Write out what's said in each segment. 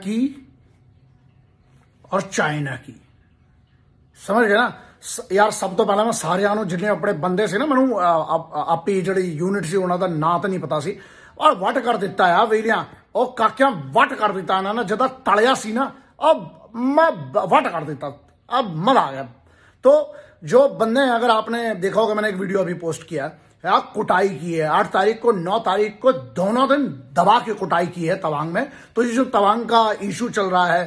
की ਔਰ ਚਾਈਨਾ ਕੀ ਸਮਝ ਗਏ ਨਾ ਯਾਰ ਸਭ ਤੋਂ ਪਹਿਲਾਂ ਮੈਂ ਸਾਰਿਆਂ ਨੂੰ ਜਿੰਨੇ ਆਪਣੇ ਬੰਦੇ ਸੀ ਨਾ ਮੈਨੂੰ ਆਪੀ ਜਿਹੜੀ ਯੂਨਿਟ ਸੀ ਉਹਨਾਂ ਦਾ ਨਾਂ ਤਾਂ ਨਹੀਂ ਪਤਾ ਸੀ ਔਰ ਵਟ ਕਰ ਦਿੱਤਾ ਆ ਵੀਰਿਆਂ ਉਹ ਕਾਕਿਆਂ ਵਟ ਕਰ ਦਿੱਤਾ ਨਾ ਨੇ ਜਦੋਂ ਤਲਿਆ ਸੀ ਨਾ ਉਹ ਮੈਂ ਵਟ ਕਰ ਦਿੱਤਾ ਅਬ ਮਜ਼ਾ ਆ ਗਿਆ ਤੋ जो बंदे अगर आपने देखा होगा मैंने एक वीडियो अभी पोस्ट किया आप कुटाई की है आठ तारीख को नौ तारीख को दोनों दिन दबा के कुटाई की है तवांग में तो ये जो तवांग का इशू चल रहा है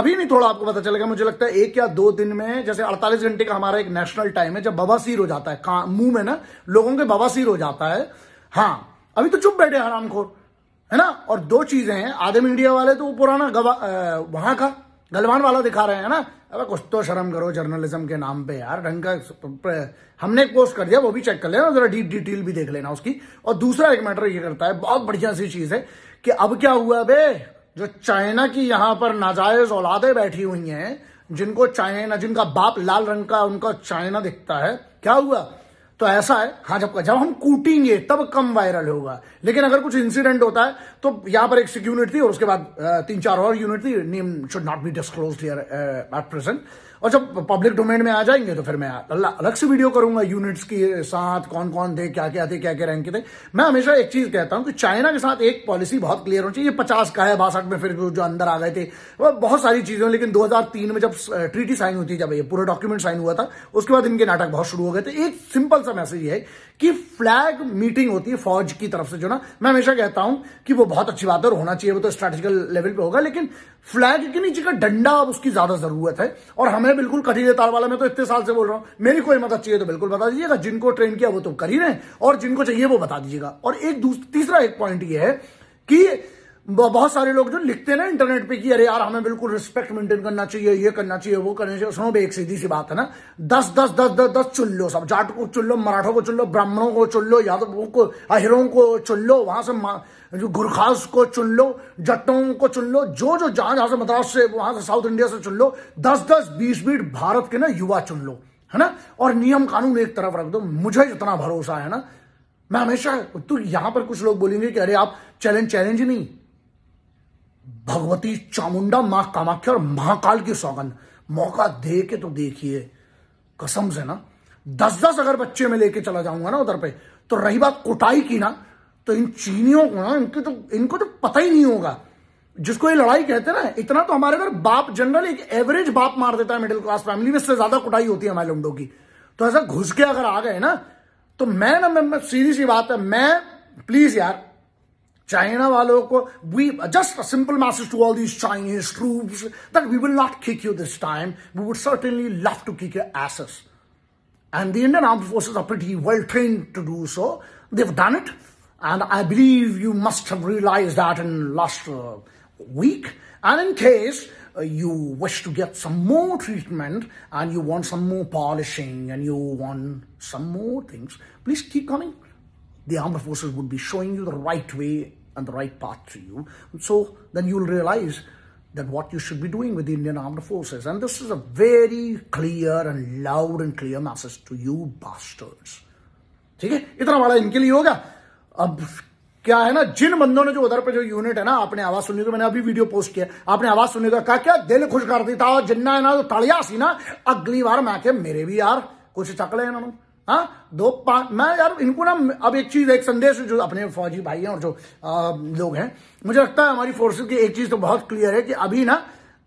अभी नहीं थोड़ा आपको पता चलेगा मुझे लगता है एक या दो दिन में जैसे 48 घंटे का हमारा एक नेशनल टाइम है जब बवासीर हो जाता है मुंह में ना लोगों के बवासीर हो जाता है हाँ अभी तो चुप बैठे हरामखोर है ना और दो चीजें हैं आधे मीडिया वाले तो वो पुराना गवा वहां का गलवान वाला दिखा रहे हैं ना अब कुछ तो शर्म करो जर्नलिज्म के नाम पे यार ढंग का हमने पोस्ट कर दिया वो भी चेक कर लेना जरा डीप डिटेल भी देख लेना उसकी और दूसरा एक मैटर ये करता है बहुत बढ़िया सी चीज है कि अब क्या हुआ बे जो चाइना की यहां पर नाजायज औलादे बैठी हुई हैं जिनको चाइना जिनका बाप लाल रंग का उनका चाइना दिखता है क्या हुआ तो ऐसा है हाँ जब जब हम कूटेंगे तब कम वायरल होगा लेकिन अगर कुछ इंसिडेंट होता है तो यहां पर एक सिक यूनिट थी और उसके बाद तीन चार और यूनिट थी name should not be disclose at present और जब पब्लिक डोमेन में आ जाएंगे तो फिर मैं अलग से वीडियो करूंगा यूनिट्स के साथ कौन कौन थे क्या क्या थे क्या क्या रैंक के थे मैं हमेशा एक चीज कहता हूं कि चाइना के साथ एक पॉलिसी बहुत क्लियर होनी चाहिए पचास का है बासठ में फिर जो अंदर आ गए थे बहुत सारी चीजें लेकिन दो में जब ट्रीटी साइन हुई थी जब ये पूरा डॉक्यूमेंट साइन हुआ था उसके बाद इनके नाटक बहुत शुरू हो गए थे एक सिंपल सा मैसेज है कि फ्लैग मीटिंग होती है फौज की तरफ से जो ना मैं हमेशा कहता हूं कि वो बहुत अच्छी बात है और होना चाहिए वो तो स्ट्रेटेजिकल लेवल पे होगा लेकिन फ्लैग के नीचे का डंडा अब उसकी ज्यादा जरूरत है और हमें बिल्कुल कठी ही रहे तार वाला मैं तो इतने साल से बोल रहा हूं मेरी कोई मदद चाहिए तो बिल्कुल बता दीजिएगा जिनको ट्रेन किया वो तो कर ही रहे और जिनको चाहिए वो बता दीजिएगा और एक तीसरा एक पॉइंट ये है कि बहुत सारे लोग जो लिखते हैं ना इंटरनेट पे कि अरे यार हमें बिल्कुल रिस्पेक्ट मेंटेन करना चाहिए ये करना चाहिए वो करना चाहिए सुनो भी एक सीधी सी बात है ना दस दस दस दस दस चुन लो सब जाट को चुन लो मराठों को चुन लो ब्राह्मणों को चुन लो यादवों को अहिरों को चुन लो वहां से जो गुरखास को चुन लो जट्टों को चुन लो जो जो जहां जहां से मद्रास से वहां से साउथ इंडिया से चुन लो दस दस बीस बीट भारत के ना युवा चुन लो है ना और नियम कानून एक तरफ रख दो मुझे इतना भरोसा है ना मैं हमेशा तो यहां पर कुछ लोग बोलेंगे कि अरे आप चैलेंज चैलेंज ही नहीं भगवती चामुंडा मां कामाख्या और महाकाल की सौगंध मौका दे के तो देखिए कसम से ना दस दस अगर बच्चे में लेके चला जाऊंगा ना उधर पे तो रही बात कुटाई की ना तो इन चीनियों को ना इनके तो इनको तो पता ही नहीं होगा जिसको ये लड़ाई कहते ना इतना तो हमारे घर बाप जनरल एक एवरेज बाप मार देता है मिडिल क्लास फैमिली में इससे ज्यादा कुटाई होती है हमारे लुंडो की तो ऐसा घुस के अगर आ गए ना तो मैं ना मैं सीधी सी बात है मैं प्लीज यार China walon ko, we, just a simple message to all these Chinese troops that we will not kick you this time. We would certainly love to kick your asses. And the Indian armed forces are pretty well trained to do so. They've done it. And I believe you must have realized that in last uh, week. And in case uh, you wish to get some more treatment and you want some more polishing and you want some more things, please keep coming. The armed forces would be showing you the right way and the right path to you. And so then you'll realize that what you should be doing with the Indian Armed Forces. And this is a very clear and loud and clear message to you bastards. ठीक है इतना बड़ा इनके लिए होगा अब क्या है ना जिन बंदों ने जो उधर पे जो यूनिट है ना आपने आवाज सुनी तो मैंने अभी वीडियो पोस्ट किया आपने आवाज सुनी का कहा क्या दिल खुश कर दी था जिन्ना है ना तो तड़िया सी ना अगली बार मैं मेरे भी यार कुछ चकले हैं ना हाँ दो पांच मैं यार इनको ना अब एक चीज एक संदेश जो अपने फौजी भाई हैं और जो आ, लोग हैं मुझे लगता है हमारी फोर्सेस की एक चीज तो बहुत क्लियर है कि अभी ना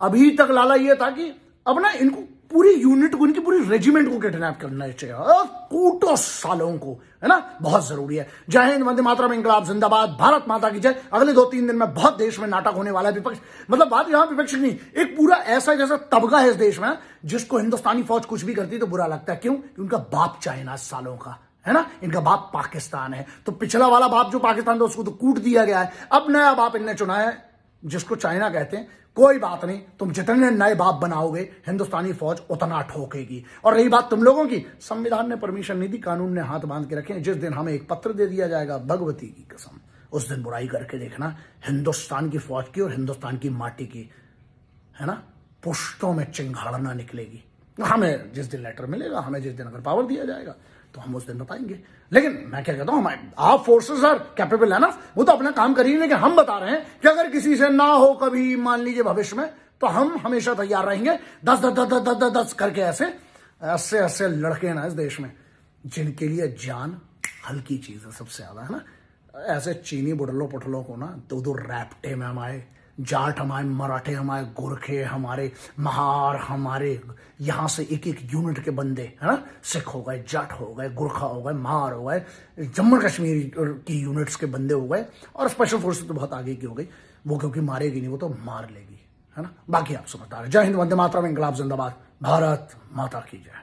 अभी तक लाला ये था कि अब ना इनको पूरी यूनिट को इनकी पूरी रेजिमेंट को किडनैप करना चाहिए कूटो सालों को है ना बहुत जरूरी है जय हिंद वंदे मातरम इंकलाब जिंदाबाद भारत माता की जय अगले दो तीन दिन में बहुत देश में नाटक होने वाला है विपक्ष मतलब बात यहां विपक्ष नहीं एक पूरा ऐसा जैसा तबका है इस देश में जिसको हिंदुस्तानी फौज कुछ भी करती तो बुरा लगता है क्यों उनका बाप चाइना सालों का है ना इनका बाप पाकिस्तान है तो पिछला वाला बाप जो पाकिस्तान था उसको तो कूट दिया गया है अब नया बाप इनने चुना है जिसको चाइना कहते हैं कोई बात नहीं तुम जितने नए बाप बनाओगे हिंदुस्तानी फौज उतना ठोकेगी और रही बात तुम लोगों की संविधान ने परमिशन नहीं दी कानून ने हाथ बांध के रखे जिस दिन हमें एक पत्र दे दिया जाएगा भगवती की कसम उस दिन बुराई करके देखना हिंदुस्तान की फौज की और हिंदुस्तान की माटी की है ना पुष्टों में चिंगाड़ना निकलेगी हमें जिस दिन लेटर मिलेगा हमें जिस दिन अगर पावर दिया जाएगा तो हम उस दिन बताएंगे लेकिन मैं क्या कहता हूं आप फोर्सेस आर कैपेबल है ना वो तो अपना काम कर ही लेकिन हम बता रहे हैं कि अगर किसी से ना हो कभी मान लीजिए भविष्य में तो हम हमेशा तैयार रहेंगे दस दस दस दस दस दस करके ऐसे ऐसे ऐसे लड़के ना इस देश में जिनके लिए जान हल्की चीज है सबसे ज्यादा है ना ऐसे चीनी बुटलो पुटलो को ना दो दो रैपटे में हम आए जाट हमारे मराठे हमारे गोरखे हमारे महार हमारे यहाँ से एक एक यूनिट के बंदे है ना सिख हो गए जाट हो गए गोरखा हो गए महार हो गए जम्मू कश्मीर की यूनिट्स के बंदे हो गए और स्पेशल फोर्स तो बहुत आगे की हो गई वो क्योंकि मारेगी नहीं वो तो मार लेगी है ना बाकी आप समझदार जय हिंद वंदे मातरम इंकलाब जिंदाबाद भारत माता की जय